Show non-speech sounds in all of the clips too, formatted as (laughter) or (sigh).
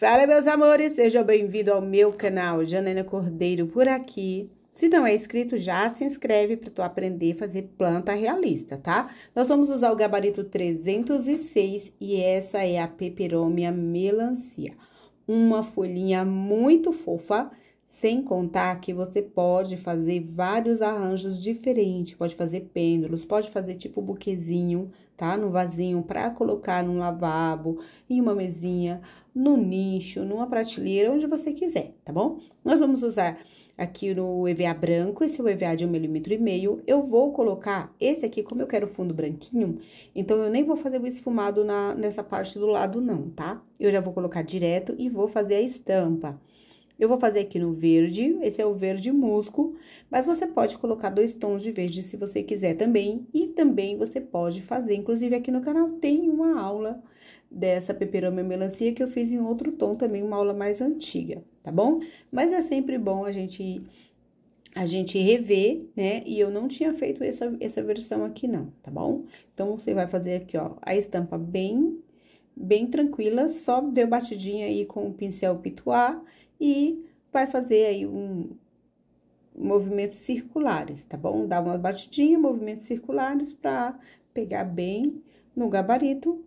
Fala, meus amores, seja bem-vindo ao meu canal Janena Cordeiro por aqui. Se não é inscrito, já se inscreve para tu aprender a fazer planta realista, tá? Nós vamos usar o gabarito 306 e essa é a peperômia melancia. Uma folhinha muito fofa, sem contar que você pode fazer vários arranjos diferentes. Pode fazer pêndulos, pode fazer tipo buquezinho, tá? No vasinho para colocar num lavabo, em uma mesinha, no nicho, numa prateleira, onde você quiser, tá bom? Nós vamos usar aqui no EVA branco, esse é o EVA de 1,5 milímetro e meio. Eu vou colocar esse aqui, como eu quero fundo branquinho, então eu nem vou fazer o esfumado na, nessa parte do lado não, tá? Eu já vou colocar direto e vou fazer a estampa. Eu vou fazer aqui no verde, esse é o verde musgo, mas você pode colocar dois tons de verde se você quiser também. E também você pode fazer, inclusive aqui no canal tem uma aula dessa peperômia melancia que eu fiz em outro tom também, uma aula mais antiga, tá bom? Mas é sempre bom a gente a gente rever, né? E eu não tinha feito essa, essa versão aqui não, tá bom? Então, você vai fazer aqui, ó, a estampa bem bem tranquila, só deu batidinha aí com o pincel pituá e vai fazer aí um movimentos circulares, tá bom? Dá uma batidinha, movimentos circulares para pegar bem no gabarito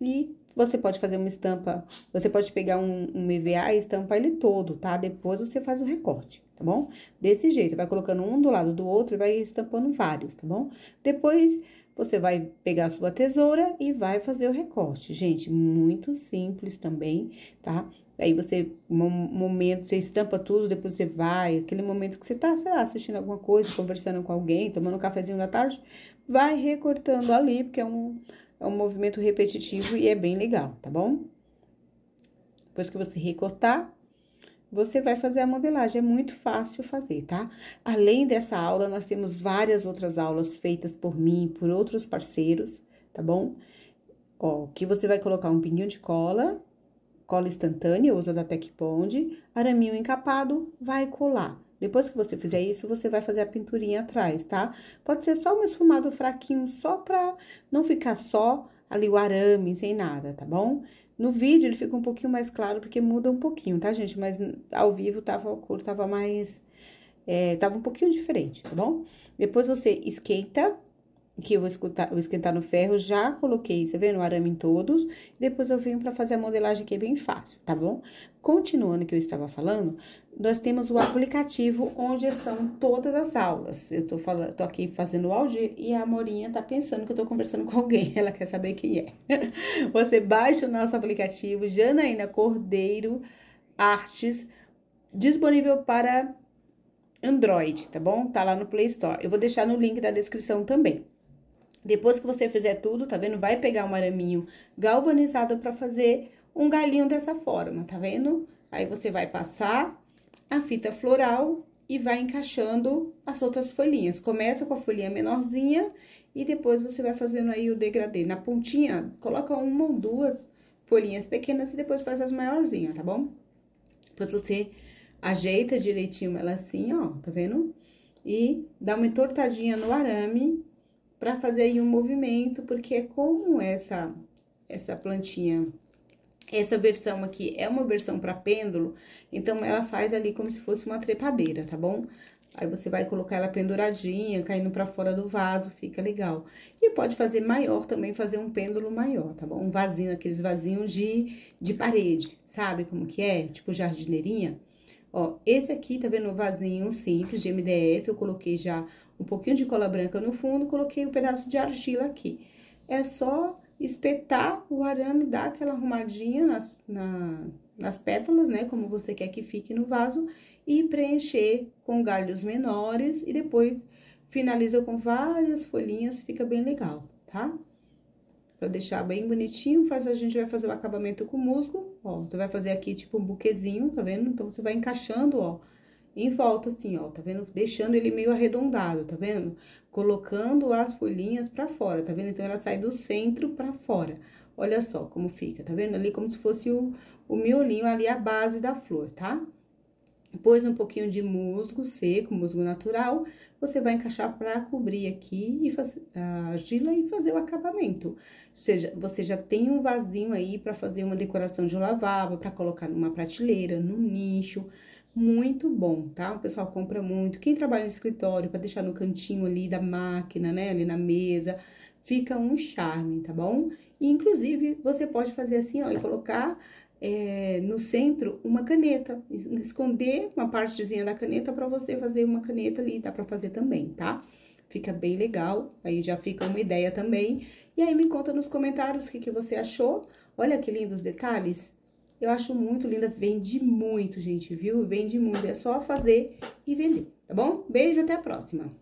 e você pode fazer uma estampa, você pode pegar um, um EVA e estampar ele todo, tá? Depois você faz o recorte, tá bom? Desse jeito, vai colocando um do lado do outro e vai estampando vários, tá bom? Depois você vai pegar a sua tesoura e vai fazer o recorte. Gente, muito simples também, tá? Aí você, um momento, você estampa tudo, depois você vai. Aquele momento que você tá, sei lá, assistindo alguma coisa, conversando com alguém, tomando um cafezinho da tarde, vai recortando ali, porque é um, é um movimento repetitivo e é bem legal, tá bom? Depois que você recortar, você vai fazer a modelagem. É muito fácil fazer, tá? Além dessa aula, nós temos várias outras aulas feitas por mim, por outros parceiros, tá bom? Ó, que você vai colocar um pinguinho de cola, cola instantânea, usa da Tec Bond, araminho encapado, vai colar. Depois que você fizer isso, você vai fazer a pinturinha atrás, tá? Pode ser só um esfumado fraquinho, só pra não ficar só ali o arame, sem nada, tá bom? No vídeo ele fica um pouquinho mais claro, porque muda um pouquinho, tá, gente? Mas ao vivo tava, a cor tava mais... É, tava um pouquinho diferente, tá bom? Depois você esquenta que eu vou, escutar, vou esquentar no ferro, já coloquei, você vendo, o arame em todos. Depois eu venho para fazer a modelagem que é bem fácil, tá bom? Continuando o que eu estava falando, nós temos o aplicativo onde estão todas as aulas. Eu tô, falando, tô aqui fazendo o áudio e a Morinha tá pensando que eu tô conversando com alguém, (laughs) ela quer saber quem é. (laughs) Você baixa o nosso aplicativo Janaína Cordeiro Artes, disponível para Android, tá bom? Tá lá no Play Store. Eu vou deixar no link da descrição também. Depois que você fizer tudo, tá vendo? Vai pegar um araminho galvanizado para fazer um galinho dessa forma, tá vendo? Aí você vai passar a fita floral e vai encaixando as outras folhinhas. Começa com a folhinha menorzinha e depois você vai fazendo aí o degradê. Na pontinha, coloca uma ou duas folhinhas pequenas e depois faz as maiorzinhas, tá bom? Depois você ajeita direitinho ela assim, ó, tá vendo? E dá uma entortadinha no arame para fazer aí um movimento, porque é como essa essa plantinha essa versão aqui é uma versão para pêndulo, então ela faz ali como se fosse uma trepadeira, tá bom? Aí você vai colocar ela penduradinha, caindo para fora do vaso, fica legal. E pode fazer maior também, fazer um pêndulo maior, tá bom? Um vasinho, aqueles vasinhos de, de parede, sabe como que é? Tipo jardineirinha. Ó, esse aqui, tá vendo? Um vasinho simples de MDF, eu coloquei já um pouquinho de cola branca no fundo, coloquei um pedaço de argila aqui. É só espetar o arame, dar aquela arrumadinha nas, na, nas pétalas, né? Como você quer que fique no vaso, e preencher com galhos menores e depois finaliza com várias folhinhas, fica bem legal, tá? Pra deixar bem bonitinho, faz, a gente vai fazer o acabamento com musgo, ó. Você vai fazer aqui, tipo, um buquezinho, tá vendo? Então, você vai encaixando, ó, em volta, assim, ó, tá vendo? Deixando ele meio arredondado, tá vendo? Colocando as folhinhas pra fora, tá vendo? Então, ela sai do centro pra fora. Olha só como fica, tá vendo? Ali como se fosse o, o miolinho ali, a base da flor, tá? Tá? Pôs um pouquinho de musgo seco, musgo natural, você vai encaixar para cobrir aqui e fazer a argila e fazer o acabamento. Ou seja, você já tem um vasinho aí para fazer uma decoração de lavabo, para colocar numa prateleira, no nicho. Muito bom, tá? O pessoal compra muito. Quem trabalha no escritório, para deixar no cantinho ali da máquina, né? Ali na mesa, fica um charme, tá bom? E, inclusive, você pode fazer assim, ó, e colocar é, no centro uma caneta, esconder uma partezinha da caneta para você fazer uma caneta ali, dá para fazer também, tá? Fica bem legal, aí já fica uma ideia também. E aí me conta nos comentários o que, que você achou. Olha que lindos detalhes. Eu acho muito linda, vende muito, gente, viu? Vende muito, é só fazer e vender, tá bom? Beijo, até a próxima!